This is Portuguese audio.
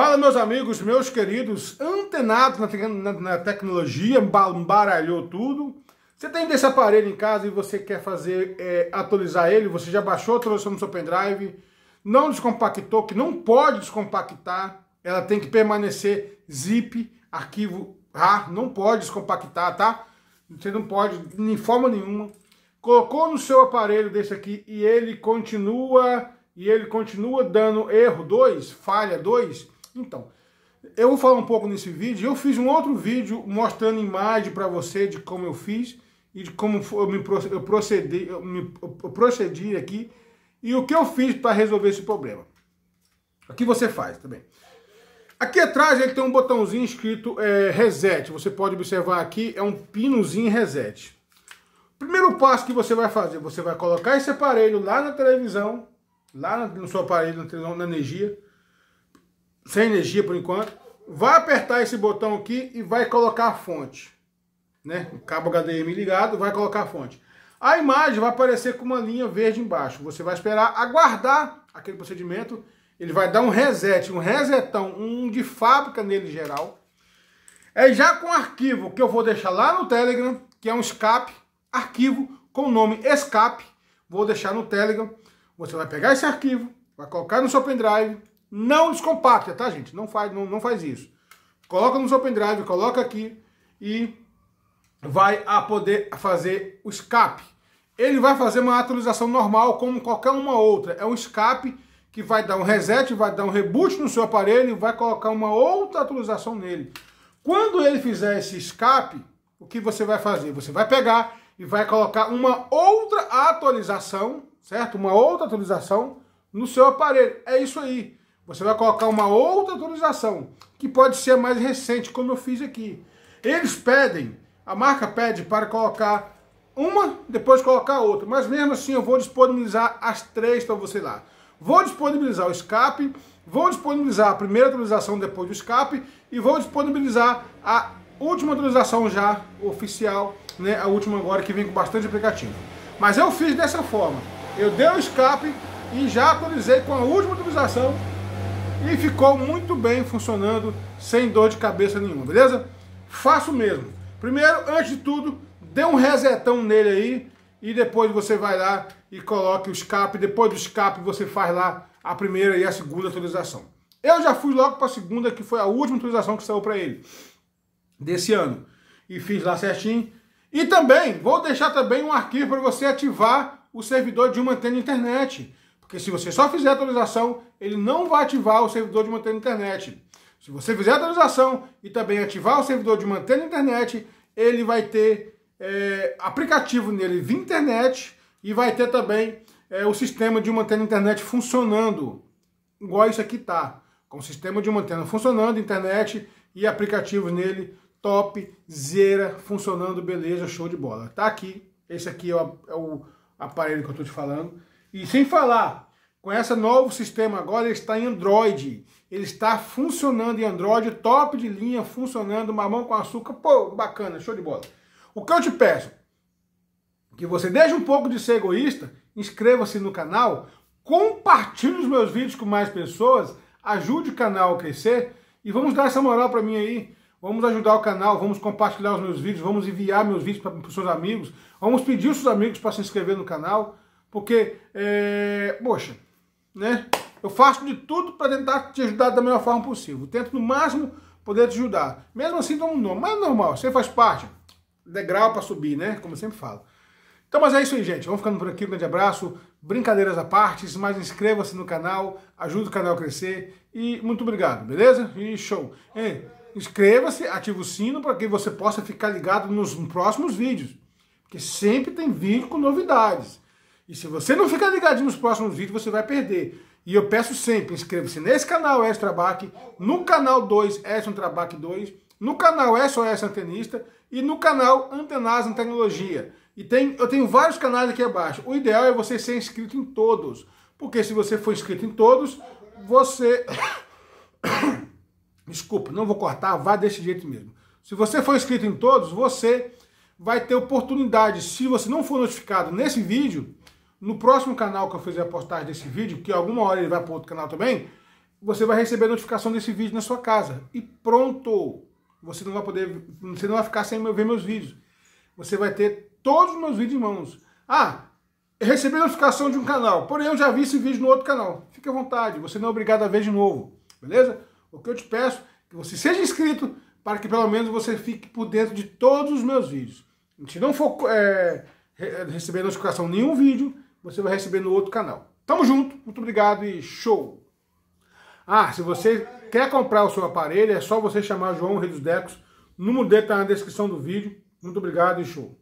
Fala, meus amigos, meus queridos, antenados na, na, na tecnologia, baralhou tudo. Você tem desse aparelho em casa e você quer fazer é, atualizar ele, você já baixou a tradução no seu pendrive, não descompactou, que não pode descompactar, ela tem que permanecer zip, arquivo RAR, não pode descompactar, tá? Você não pode, de forma nenhuma. Colocou no seu aparelho desse aqui e ele continua, e ele continua dando erro 2, falha 2, então, eu vou falar um pouco nesse vídeo. Eu fiz um outro vídeo mostrando imagem para você de como eu fiz e de como eu me procedi, eu me procedi aqui e o que eu fiz para resolver esse problema. Aqui você faz também. Aqui atrás ele tem um botãozinho escrito é, reset. Você pode observar aqui, é um pinozinho reset. Primeiro passo que você vai fazer, você vai colocar esse aparelho lá na televisão, lá no seu aparelho, na, na energia, sem energia por enquanto, vai apertar esse botão aqui e vai colocar a fonte. Né? O cabo HDMI ligado, vai colocar a fonte. A imagem vai aparecer com uma linha verde embaixo. Você vai esperar aguardar aquele procedimento. Ele vai dar um reset, um resetão, um de fábrica nele geral. É já com o arquivo que eu vou deixar lá no Telegram, que é um escape, arquivo com o nome escape. Vou deixar no Telegram. Você vai pegar esse arquivo, vai colocar no seu pendrive, não descompacta, tá, gente? Não faz, não, não faz isso. Coloca no seu pendrive, coloca aqui e vai a poder fazer o escape. Ele vai fazer uma atualização normal, como qualquer uma outra. É um escape que vai dar um reset, vai dar um reboot no seu aparelho e vai colocar uma outra atualização nele. Quando ele fizer esse escape, o que você vai fazer? Você vai pegar e vai colocar uma outra atualização, certo? Uma outra atualização no seu aparelho. É isso aí. Você vai colocar uma outra atualização, que pode ser mais recente, como eu fiz aqui. Eles pedem, a marca pede para colocar uma, depois colocar outra. Mas mesmo assim eu vou disponibilizar as três para você lá. Vou disponibilizar o escape, vou disponibilizar a primeira atualização depois do escape e vou disponibilizar a última atualização já oficial, né, a última agora que vem com bastante aplicativo. Mas eu fiz dessa forma. Eu dei o escape e já atualizei com a última atualização e ficou muito bem funcionando, sem dor de cabeça nenhuma, beleza? Faça o mesmo. Primeiro, antes de tudo, dê um resetão nele aí e depois você vai lá e coloque o escape. Depois do escape você faz lá a primeira e a segunda atualização. Eu já fui logo para a segunda, que foi a última atualização que saiu para ele desse ano. E fiz lá certinho. E também, vou deixar também um arquivo para você ativar o servidor de uma antena de internet. Porque se você só fizer a atualização, ele não vai ativar o servidor de manter na internet. Se você fizer a atualização e também ativar o servidor de manter na internet, ele vai ter é, aplicativo nele via internet e vai ter também é, o sistema de manter na internet funcionando, igual isso aqui tá, com o sistema de manter funcionando, internet e aplicativos nele, top, zera, funcionando, beleza, show de bola. Tá aqui, esse aqui é o, é o aparelho que eu estou te falando. E sem falar com esse novo sistema agora, ele está em Android. Ele está funcionando em Android, top de linha, funcionando, mamão com açúcar. Pô, bacana, show de bola. O que eu te peço? Que você deixe um pouco de ser egoísta, inscreva-se no canal, compartilhe os meus vídeos com mais pessoas, ajude o canal a crescer e vamos dar essa moral para mim aí. Vamos ajudar o canal, vamos compartilhar os meus vídeos, vamos enviar meus vídeos para os seus amigos, vamos pedir os seus amigos para se inscrever no canal, porque, é, poxa, né? Eu faço de tudo para tentar te ajudar da melhor forma possível. Tento no máximo poder te ajudar. Mesmo assim, não nome, mas é normal, você faz parte. Degrau para subir, né? Como eu sempre falo. Então, mas é isso aí, gente. Vamos ficando por aqui. Um grande abraço. Brincadeiras à parte. Mas inscreva-se no canal. Ajuda o canal a crescer. E muito obrigado, beleza? E show. É, inscreva-se, ative o sino para que você possa ficar ligado nos próximos vídeos. Porque sempre tem vídeo com novidades. E se você não ficar ligadinho nos próximos vídeos, você vai perder. E eu peço sempre, inscreva-se nesse canal Extra Back no canal 2 Extra Trabac 2, no canal SOS Antenista e no canal Antenas em Tecnologia. E tem, eu tenho vários canais aqui abaixo. O ideal é você ser inscrito em todos, porque se você for inscrito em todos, você... Desculpa, não vou cortar, vá desse jeito mesmo. Se você for inscrito em todos, você vai ter oportunidade. Se você não for notificado nesse vídeo, no próximo canal que eu fizer a postagem desse vídeo, que alguma hora ele vai para outro canal também, você vai receber a notificação desse vídeo na sua casa. E pronto! Você não vai poder, você não vai ficar sem ver meus vídeos. Você vai ter todos os meus vídeos em mãos. Ah, recebi a notificação de um canal, porém eu já vi esse vídeo no outro canal. Fique à vontade, você não é obrigado a ver de novo, beleza? O que eu te peço é que você seja inscrito para que pelo menos você fique por dentro de todos os meus vídeos. Se não for é, receber notificação de nenhum vídeo, você vai receber no outro canal. Tamo junto, muito obrigado e show! Ah, se você quer comprar o seu aparelho, é só você chamar João Rei dos Decos. No número está na descrição do vídeo. Muito obrigado e show!